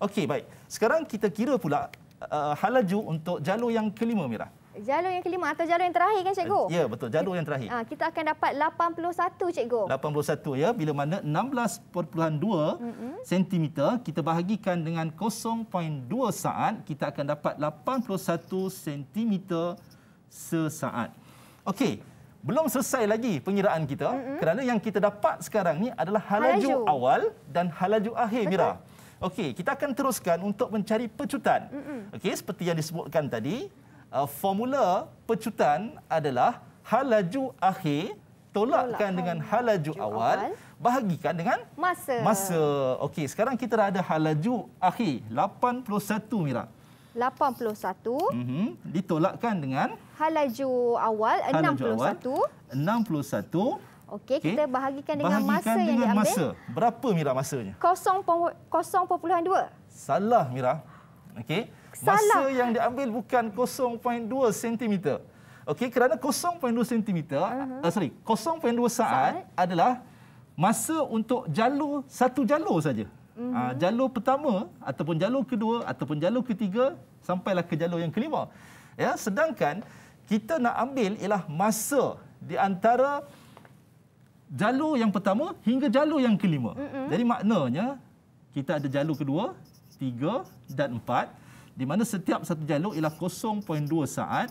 Okey, baik. Sekarang kita kira pula uh, halaju untuk jalur yang kelima, Mira. Jalur yang kelima atau jalur yang terakhir kan cikgu? Ya betul, jalur yang terakhir. Ah, kita akan dapat 81 cikgu. 81 ya, bila mana 16.2 mm -hmm. cm kita bahagikan dengan 0.2 saat, kita akan dapat 81 cm sesaat. Okey, belum selesai lagi pengiraan kita mm -hmm. kerana yang kita dapat sekarang ni adalah halaju, halaju awal dan halaju akhir betul. Mira. Okey, kita akan teruskan untuk mencari pecutan. Okey, seperti yang disebutkan tadi, uh, formula pecutan adalah halaju akhir tolakkan Tolak. dengan halaju awal, awal bahagikan dengan masa. Masa. Okey, sekarang kita dah ada halaju akhir 81 Mira. 81 mm ditolakkan dengan halaju awal 61 halaju awal, 61 Okey, okay. kita bahagikan dengan bahagikan masa dengan yang diambil. Masa. Berapa Mira masanya? 0.2. Salah Mira. Okey. Masa yang diambil bukan 0.2 cm. Okey, kerana 0.2 cm, uh-huh. Eh, sorry, 0.2 saat, saat adalah masa untuk jalur satu jalur saja. Uh-huh. jalur pertama ataupun jalur kedua ataupun jalur ketiga sampailah ke jalur yang kelima. Ya, sedangkan kita nak ambil ialah masa di antara jalur yang pertama hingga jalur yang kelima. Mm-hmm. Jadi maknanya kita ada jalur kedua, tiga dan empat di mana setiap satu jalur ialah 0.2 saat.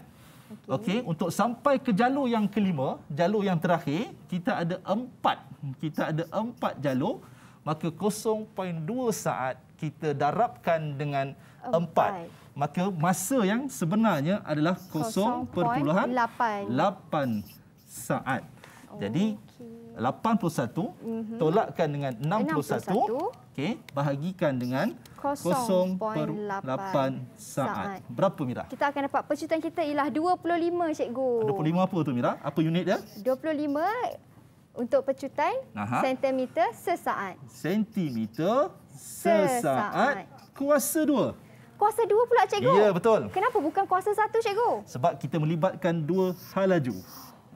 Okey, okay, untuk sampai ke jalur yang kelima, jalur yang terakhir, kita ada empat. Kita ada empat jalur, maka 0.2 saat kita darabkan dengan empat. empat. Maka masa yang sebenarnya adalah 0.8 saat. Oh. Jadi 81 mm-hmm. tolakkan dengan 61, 61. okey bahagikan dengan 0.8 saat. saat. Berapa Mira? Kita akan dapat pecutan kita ialah 25 cikgu. 25 apa tu Mira? Apa unit dia? 25 untuk percutan sentimeter sesaat. Sentimeter sesaat, sesaat. kuasa 2. Kuasa dua pula, Cikgu. Ya, betul. Kenapa bukan kuasa satu, Cikgu? Sebab kita melibatkan dua halaju.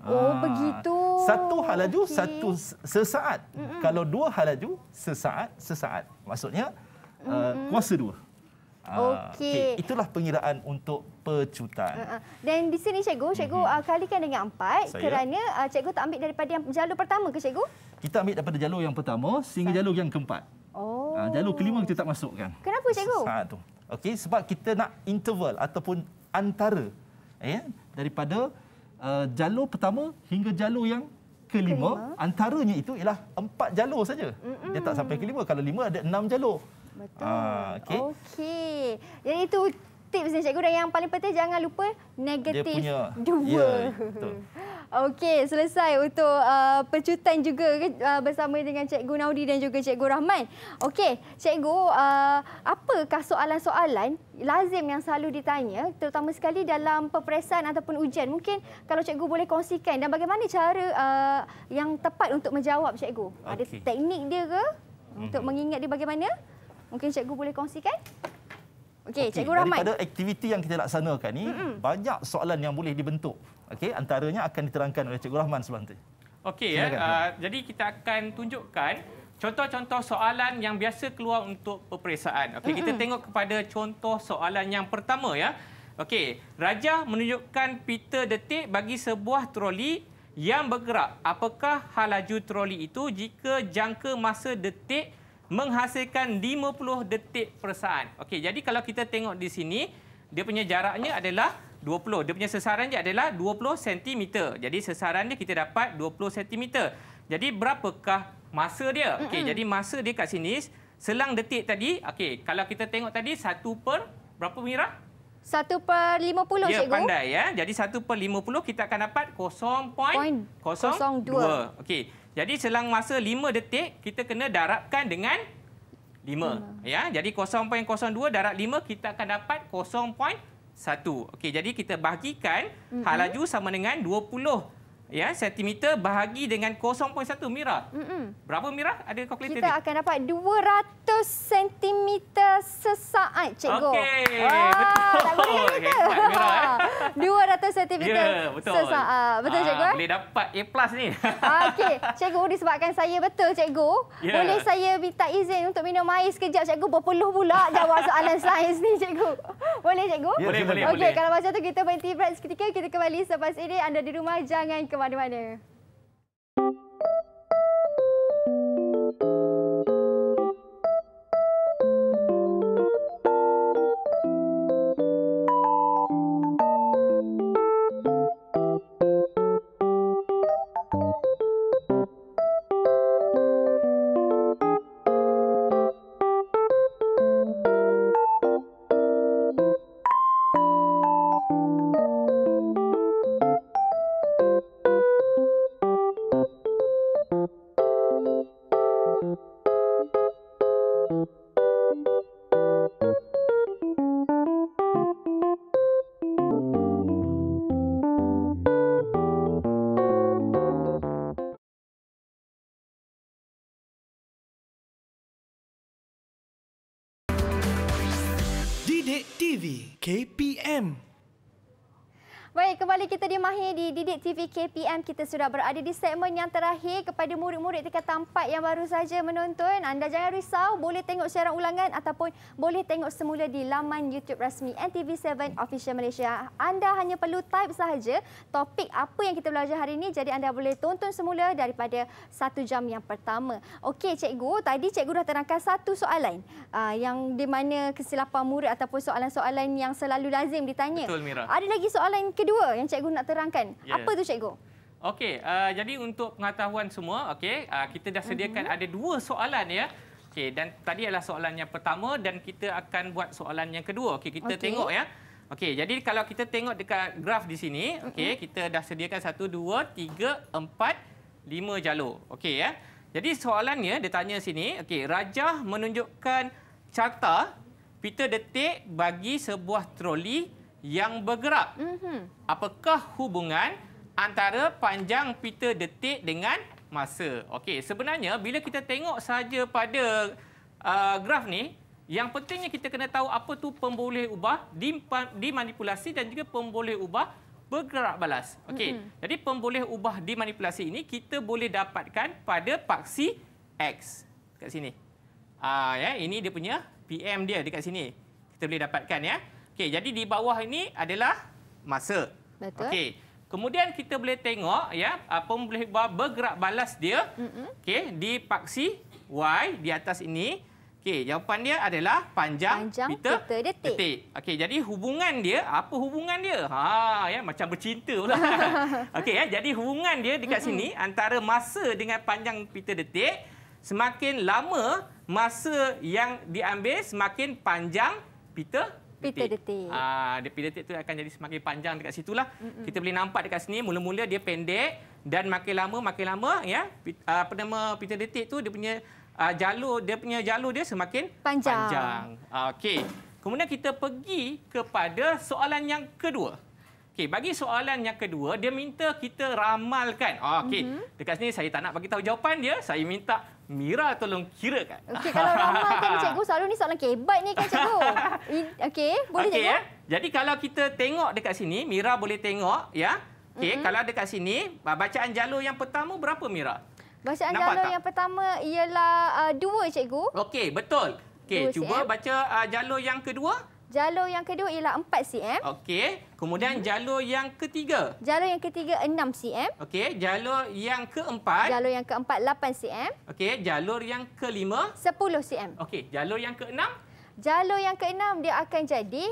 Oh ha. begitu. Satu halaju okay. satu sesaat. Mm-mm. Kalau dua halaju sesaat sesaat. Maksudnya uh, kuasa dua. Ah, okey. Okay. Itulah pengiraan untuk pecutan. Ah, Dan di sini cikgu, cikgu mm-hmm. kalikan dengan empat Saya. kerana cikgu tak ambil daripada yang jalur pertama ke cikgu? Kita ambil daripada jalur yang pertama sehingga Sa- jalur yang keempat. Oh. Jalur kelima kita tak masukkan. Kenapa cikgu? Sesaat tu. Okey, sebab kita nak interval ataupun antara ya, daripada Eh, jalur pertama hingga jalur yang kelima, kelima. antaranya itu ialah empat jalur saja. Dia tak sampai kelima. Kalau lima ada enam jalur. Betul. Uh, Okey. Okay. Jadi itu tips ni cikgu dan yang paling penting jangan lupa negatif dua. Yeah, betul. Okey, selesai untuk uh, percutan juga uh, bersama dengan Cikgu Naudi dan juga Cikgu Rahman. Okey, Cikgu, uh, apakah soalan-soalan lazim yang selalu ditanya terutama sekali dalam peperiksaan ataupun ujian? Mungkin kalau Cikgu boleh kongsikan dan bagaimana cara uh, yang tepat untuk menjawab Cikgu? Okay. Ada teknik dia ke mhm. untuk mm -hmm. mengingat dia bagaimana? Mungkin Cikgu boleh kongsikan? Okey, okay, cikgu Rahman. Daripada aktiviti yang kita laksanakan ni, mm-hmm. banyak soalan yang boleh dibentuk. Okey, antaranya akan diterangkan oleh cikgu Rahman sebentar. Okey, ya. Uh, jadi kita akan tunjukkan contoh-contoh soalan yang biasa keluar untuk peperiksaan. Okey, mm-hmm. kita tengok kepada contoh soalan yang pertama ya. Okey, Raja menunjukkan pita detik bagi sebuah troli yang bergerak. Apakah halaju laju troli itu jika jangka masa detik menghasilkan 50 detik per saat. Okey, jadi kalau kita tengok di sini, dia punya jaraknya adalah 20. Dia punya sesaran dia adalah 20 cm. Jadi sesaran dia kita dapat 20 cm. Jadi berapakah masa dia? Okey, mm -hmm. jadi masa dia kat sini selang detik tadi. Okey, kalau kita tengok tadi 1 per berapa Mira? 1 per 50 ya, cikgu. pandai ya. Jadi 1 per 50 kita akan dapat 0.02. Okey. Jadi selang masa 5 detik kita kena darabkan dengan 5. Ya, jadi 0.02 darab 5 kita akan dapat 0.1. Okey, jadi kita bahagikan mm -hmm. hal laju sama dengan 20 ya sentimeter bahagi dengan 0.1 mira. Mm-mm. Berapa mira ada kalkulator Kita ini? akan dapat 200 cm sesaat cikgu. Okey. Betul. Tak boleh kata. Mira, eh? 200 cm yeah, betul. sesaat. Betul Aa, ah, cikgu? Eh? Boleh dapat A+ plus ni. Okey. Cikgu disebabkan saya betul cikgu. Yeah. Boleh saya minta izin untuk minum air sekejap cikgu berpeluh pula jawab soalan sains ni cikgu. Boleh cikgu? Yeah, boleh, boleh. Okey, kalau macam tu kita berhenti break seketika kita kembali selepas ini anda di rumah jangan ke mana-mana. Sidik TV KPM Baik, kembali kita di Mahir di Didik TV KPM. Kita sudah berada di segmen yang terakhir kepada murid-murid tingkat tampat yang baru saja menonton. Anda jangan risau, boleh tengok secara ulangan ataupun boleh tengok semula di laman YouTube rasmi NTV7 Official Malaysia. Anda hanya perlu type sahaja topik apa yang kita belajar hari ini. Jadi anda boleh tonton semula daripada satu jam yang pertama. Okey, cikgu. Tadi cikgu dah terangkan satu soalan uh, yang di mana kesilapan murid ataupun soalan-soalan yang selalu lazim ditanya. Betul, Mira. Ada lagi soalan yang kedua yang cikgu nak terangkan. Yeah. Apa tu cikgu? Okey, uh, jadi untuk pengetahuan semua, okey, uh, kita dah sediakan mm -hmm. ada dua soalan ya. Okey, dan tadi adalah soalan yang pertama dan kita akan buat soalan yang kedua. Okey, kita okay. tengok ya. Okey, jadi kalau kita tengok dekat graf di sini, mhm. okey, mm -hmm. kita dah sediakan satu, dua, tiga, empat, lima jalur. Okey ya. Jadi soalannya dia tanya sini, okey, rajah menunjukkan carta pita detik bagi sebuah troli yang bergerak. Mm -hmm. Apakah hubungan antara panjang pita detik dengan masa? Okey, sebenarnya bila kita tengok saja pada uh, graf ni, yang pentingnya kita kena tahu apa tu pemboleh ubah dimanipulasi dan juga pemboleh ubah bergerak balas. Okey. Mm -hmm. Jadi pemboleh ubah dimanipulasi ini kita boleh dapatkan pada paksi X dekat sini. Ah ya, ini dia punya PM dia dekat sini. Kita boleh dapatkan ya. Okey, jadi di bawah ini adalah masa. Betul. Okey. Kemudian kita boleh tengok ya apa boleh bergerak balas dia. Mm -hmm. Okey, di paksi Y di atas ini. Okey, jawapan dia adalah panjang, panjang meter, meter detik. detik. Okey, jadi hubungan dia, apa hubungan dia? Ha, ya macam bercinta pula. Okey, ya, jadi hubungan dia dekat mm -hmm. sini antara masa dengan panjang pita detik, semakin lama masa yang diambil semakin panjang pita. Peter Detik. Ah, uh, Peter Detik tu akan jadi semakin panjang dekat situlah. Mm -mm. Kita boleh nampak dekat sini mula-mula dia pendek dan makin lama makin lama ya yeah, apa nama Peter Detik tu dia punya uh, jalur dia punya jalur dia semakin panjang. panjang. Ah, okey. Kemudian kita pergi kepada soalan yang kedua. Okey, bagi soalan yang kedua, dia minta kita ramalkan. Ah, okey, mm -hmm. dekat sini saya tak nak bagi tahu jawapan dia. Saya minta Mira tolong kira kan. Okey kalau ramai kan cikgu selalu ni soalan kebat ni kan cikgu. Okey, boleh okay, cikgu. Ya? Jadi kalau kita tengok dekat sini, Mira boleh tengok ya. Okey, mm -hmm. kalau dekat sini bacaan jalur yang pertama berapa Mira? Bacaan Nampak jalur tak? yang pertama ialah uh, dua cikgu. Okey, betul. Okey, cuba baca uh, jalur yang kedua. Jalur yang kedua ialah 4 cm. Okey. Kemudian jalur yang ketiga. Jalur yang ketiga 6 cm. Okey. Jalur yang keempat. Jalur yang keempat 8 cm. Okey. Jalur yang kelima. 10 cm. Okey. Jalur yang keenam. Jalur yang keenam dia akan jadi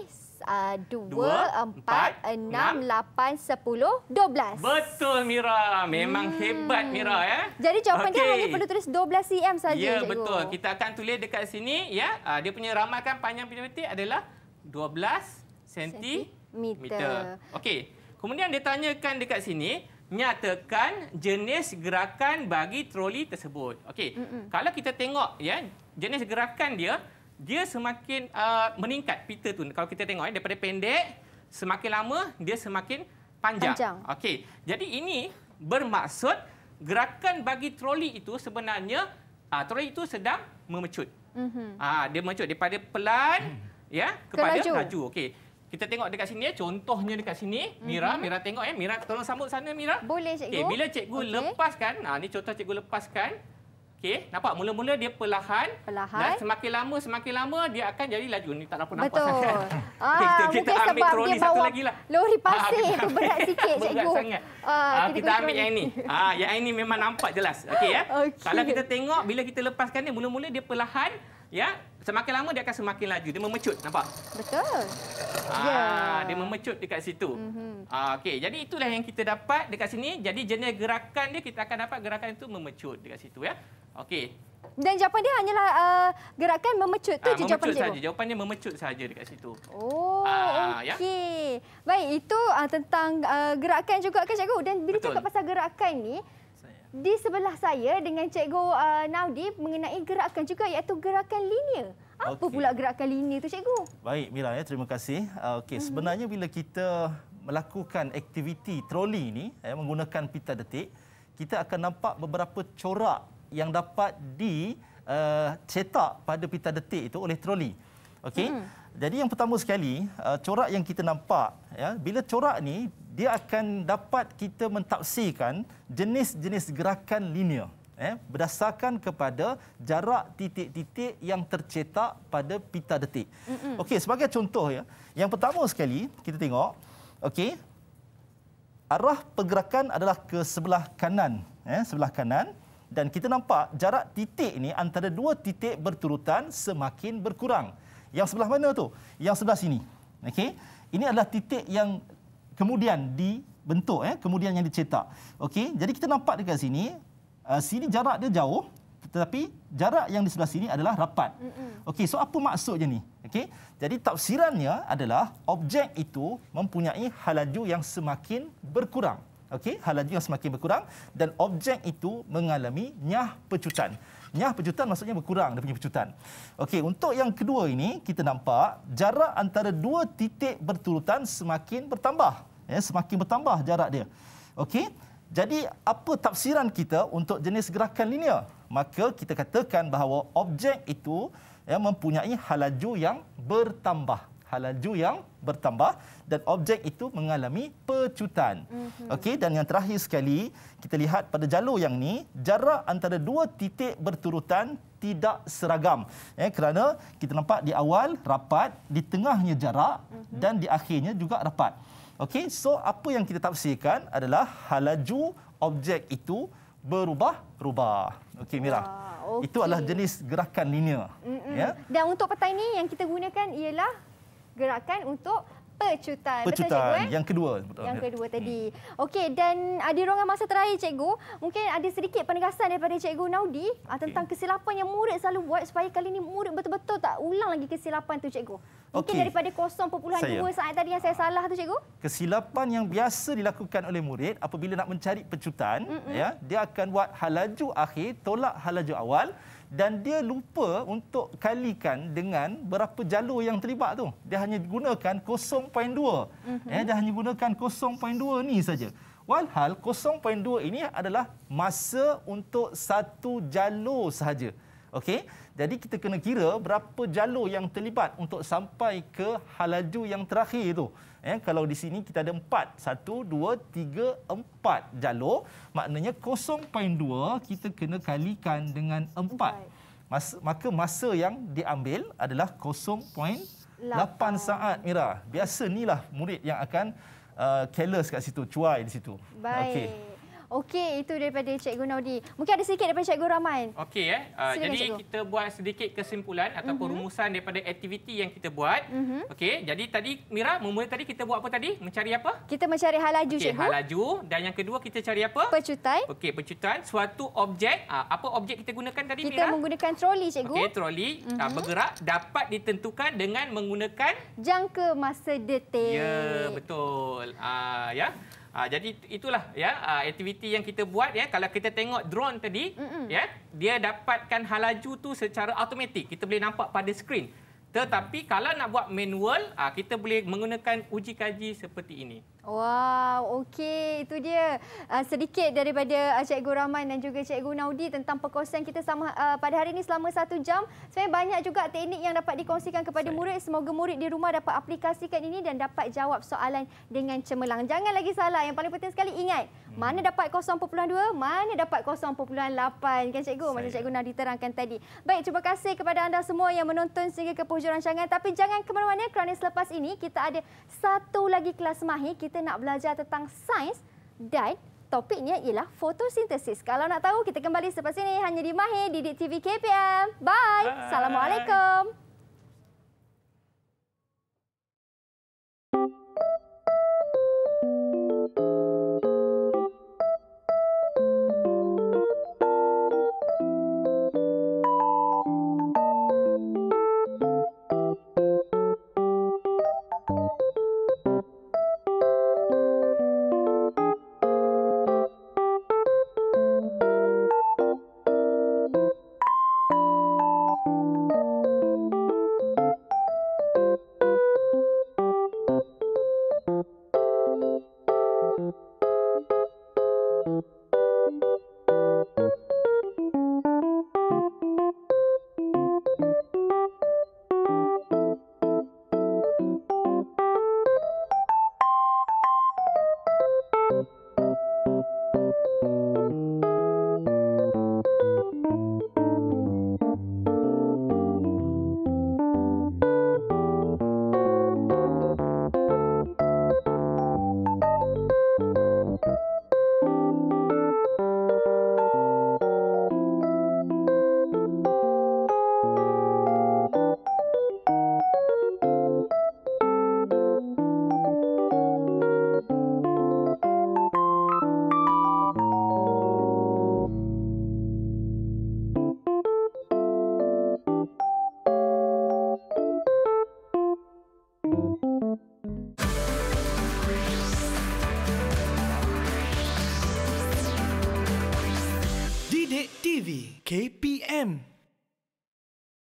ah, dua, empat, enam, lapan, sepuluh, dua belas. Betul, Mira. Memang hmm. hebat, Mira. Ya? Jadi jawapan okay. dia hanya perlu tulis dua belas cm saja. Ya, betul. Go. Kita akan tulis dekat sini. ya. Ah, dia punya ramalkan panjang pilih-pilih adalah 12 sentimeter. Okey. Kemudian dia tanyakan dekat sini, nyatakan jenis gerakan bagi troli tersebut. Okey. Mm -mm. Kalau kita tengok ya, jenis gerakan dia, dia semakin uh, meningkat Peter tu. Kalau kita tengok ya, daripada pendek semakin lama dia semakin panjang. panjang. Okey. Jadi ini bermaksud gerakan bagi troli itu sebenarnya uh, troli itu sedang memecut. Mm -hmm. uh, dia memecut daripada pelan mm -hmm ya kepada laju, laju. okey kita tengok dekat sini ya, contohnya dekat sini mhm. Mira mm -hmm. Mira tengok ya, Mira tolong sambut sana Mira boleh cikgu okey bila cikgu okay. lepaskan ha ni contoh cikgu lepaskan okey nampak mula-mula dia perlahan, perlahan dan semakin lama semakin lama dia akan jadi laju ni tak nampak nampak betul sangat. ah kita, kita ambil troli satu lagi lah lori ah, pasir ha, tu berat sikit berat cikgu sangat. ah, ah kita, kita ambil yang ini ah yang ini memang nampak jelas okey ya okay. kalau kita tengok bila kita lepaskan ni mula-mula dia perlahan Ya, semakin lama dia akan semakin laju. Dia memecut, nampak? Betul. Ah, yeah. dia memecut dekat situ. Mm -hmm. ah, okey. Jadi itulah yang kita dapat dekat sini. Jadi jenis gerakan dia kita akan dapat gerakan itu memecut dekat situ ya. Okey. Dan jawapan dia hanyalah uh, gerakan memecut tu ah, je jawapan dia. Jawapan dia memecut saja dekat situ. Oh, ah, ya. okey. Ya? Baik, itu uh, tentang uh, gerakan juga kan cikgu. Dan bila Betul. cakap pasal gerakan ni, di sebelah saya dengan Cikgu uh, Naudi mengenai gerakan juga iaitu gerakan linear. Apa okay. pula gerakan linear tu Cikgu? Baik Mira, ya, terima kasih. Uh, okay, hmm Sebenarnya bila kita melakukan aktiviti troli ini eh, ya, menggunakan pita detik, kita akan nampak beberapa corak yang dapat dicetak uh, pada pita detik itu oleh troli. Okay. Mm. Jadi yang pertama sekali, uh, corak yang kita nampak ya, bila corak ni dia akan dapat kita mentafsirkan jenis-jenis gerakan linear eh, berdasarkan kepada jarak titik-titik yang tercetak pada pita detik. Okey, sebagai contoh ya, yang pertama sekali kita tengok, okey, arah pergerakan adalah ke sebelah kanan, eh, sebelah kanan dan kita nampak jarak titik ini antara dua titik berturutan semakin berkurang. Yang sebelah mana tu? Yang sebelah sini. Okey. Ini adalah titik yang kemudian dibentuk eh kemudian yang dicetak okey jadi kita nampak dekat sini uh, sini jarak dia jauh tetapi jarak yang di sebelah sini adalah rapat okey so apa maksudnya ni okey jadi tafsirannya adalah objek itu mempunyai halaju yang semakin berkurang okey halaju yang semakin berkurang dan objek itu mengalami nyah pecutan nyah pecutan maksudnya berkurang dia punya pecutan. Okey, untuk yang kedua ini kita nampak jarak antara dua titik berturutan semakin bertambah. Ya, semakin bertambah jarak dia. Okey. Jadi apa tafsiran kita untuk jenis gerakan linear? Maka kita katakan bahawa objek itu ya, mempunyai halaju yang bertambah. Halaju yang bertambah dan objek itu mengalami pecutan. Mm-hmm. Okey dan yang terakhir sekali kita lihat pada jalur yang ni jarak antara dua titik berturutan tidak seragam. Eh kerana kita nampak di awal rapat, di tengahnya jarak mm-hmm. dan di akhirnya juga rapat. Okey so apa yang kita tafsirkan adalah halaju objek itu berubah-ubah. Okey Mira. Wow. Okay. Itu adalah jenis gerakan linear. Mm-mm. Ya. Dan untuk petai ini yang kita gunakan ialah gerakan untuk Pecutan. Pecutan. Betul, cikgu, eh? yang kedua. Betul. Yang ya. kedua tadi. Hmm. Okey, dan di ruangan masa terakhir, cikgu, mungkin ada sedikit penegasan daripada cikgu Naudi ah, okay. tentang kesilapan yang murid selalu buat supaya kali ini murid betul-betul tak ulang lagi kesilapan tu cikgu. Mungkin okay. daripada 0.2 saat tadi yang saya salah tu cikgu. Kesilapan yang biasa dilakukan oleh murid apabila nak mencari pecutan, mm -mm. ya dia akan buat halaju akhir, tolak halaju awal dan dia lupa untuk kalikan dengan berapa jalur yang terlibat tu. Dia hanya gunakan 0.2. Mm-hmm. Eh, dia hanya gunakan 0.2 ni saja. Walhal 0.2 ini adalah masa untuk satu jalur sahaja. Okey. Jadi kita kena kira berapa jalur yang terlibat untuk sampai ke halaju yang terakhir itu. Eh, kalau di sini kita ada empat. Satu, dua, tiga, empat jalur. Maknanya 0.2 kita kena kalikan dengan empat. maka masa yang diambil adalah 0.8 saat Mira. Biasa inilah murid yang akan uh, careless kat situ, cuai di situ. Baik. Okay. Okey, itu daripada Cikgu Naudi. Mungkin ada sedikit daripada Cikgu Rahman. Okey, eh. uh, jadi Cikgu. kita buat sedikit kesimpulan atau uh mhm. -huh. rumusan daripada aktiviti yang kita buat. Uh mhm. -huh. Okey, jadi tadi Mira, memulai tadi kita buat apa tadi? Mencari apa? Kita mencari hal laju, okay, Cikgu. Hal laju. Dan yang kedua kita cari apa? Pecutan. Okey, pecutan. Suatu objek. Uh, apa objek kita gunakan tadi, kita Mira? Kita menggunakan troli, Cikgu. Okey, troli uh ah, -huh. Mhm. uh, bergerak dapat ditentukan dengan menggunakan... Jangka masa detik. Ya, yeah, betul. Uh, ya. Yeah. Ha, jadi itulah ya ah, aktiviti yang kita buat ya kalau kita tengok drone tadi Mm-mm. ya dia dapatkan halaju tu secara automatik kita boleh nampak pada skrin tetapi kalau nak buat manual ha, kita boleh menggunakan uji kaji seperti ini Wow, okey. Itu dia uh, sedikit daripada uh, Cikgu Rahman dan juga Cikgu Naudi tentang perkongsian kita sama, uh, pada hari ini selama satu jam. Sebenarnya banyak juga teknik yang dapat dikongsikan kepada murid. Semoga murid di rumah dapat aplikasikan ini dan dapat jawab soalan dengan cemerlang. Jangan lagi salah. Yang paling penting sekali ingat hmm. mana dapat 0.2, mana dapat 0.8 kan Cikgu? Saya. Macam Cikgu Naudi terangkan tadi. Baik, terima kasih kepada anda semua yang menonton sehingga ke pujuran syangan. Tapi jangan ke mana-mana kerana selepas ini kita ada satu lagi kelas mahir. Kita kita nak belajar tentang sains dan topiknya ialah fotosintesis. Kalau nak tahu, kita kembali selepas ini hanya di Mahir, Didik TV KPM. Bye. Bye. Assalamualaikum. Bye.